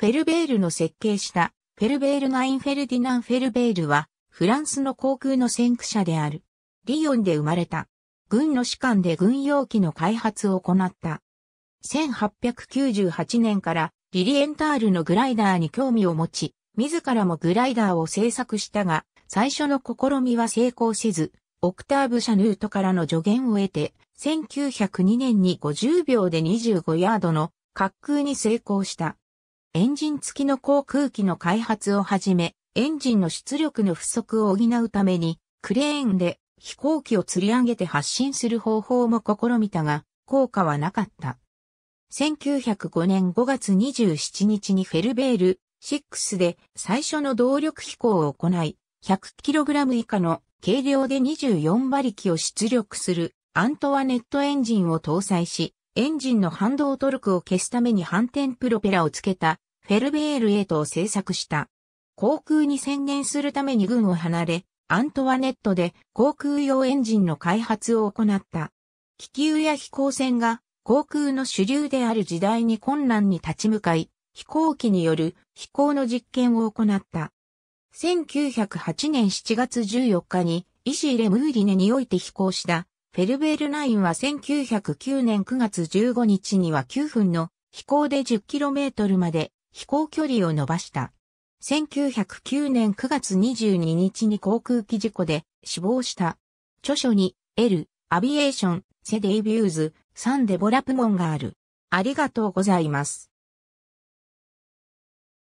フェルベールの設計したフェルベール9フェルディナン・フェルベールはフランスの航空の先駆者である。リヨンで生まれた。軍の士官で軍用機の開発を行った。1898年からリリエンタールのグライダーに興味を持ち、自らもグライダーを製作したが、最初の試みは成功せず、オクターブ・シャヌートからの助言を得て、1902年に50秒で25ヤードの滑空に成功した。エンジン付きの航空機の開発をはじめ、エンジンの出力の不足を補うために、クレーンで飛行機を吊り上げて発進する方法も試みたが、効果はなかった。1905年5月27日にフェルベール6で最初の動力飛行を行い、100kg 以下の軽量で24馬力を出力するアントワネットエンジンを搭載し、エンジンの反動トルクを消すために反転プロペラをつけたフェルベール8を製作した。航空に専念するために軍を離れ、アントワネットで航空用エンジンの開発を行った。気球や飛行船が航空の主流である時代に困難に立ち向かい、飛行機による飛行の実験を行った。1908年7月14日に、イシーレムーリネにおいて飛行したフェルベール9は1909年9月15日には9分の飛行で 10km まで飛行距離を伸ばした。1909年9月22日に航空機事故で死亡した。著書に、L、アビエーション、セデイビューズ、サンデボラプモンがある。ありがとうございます。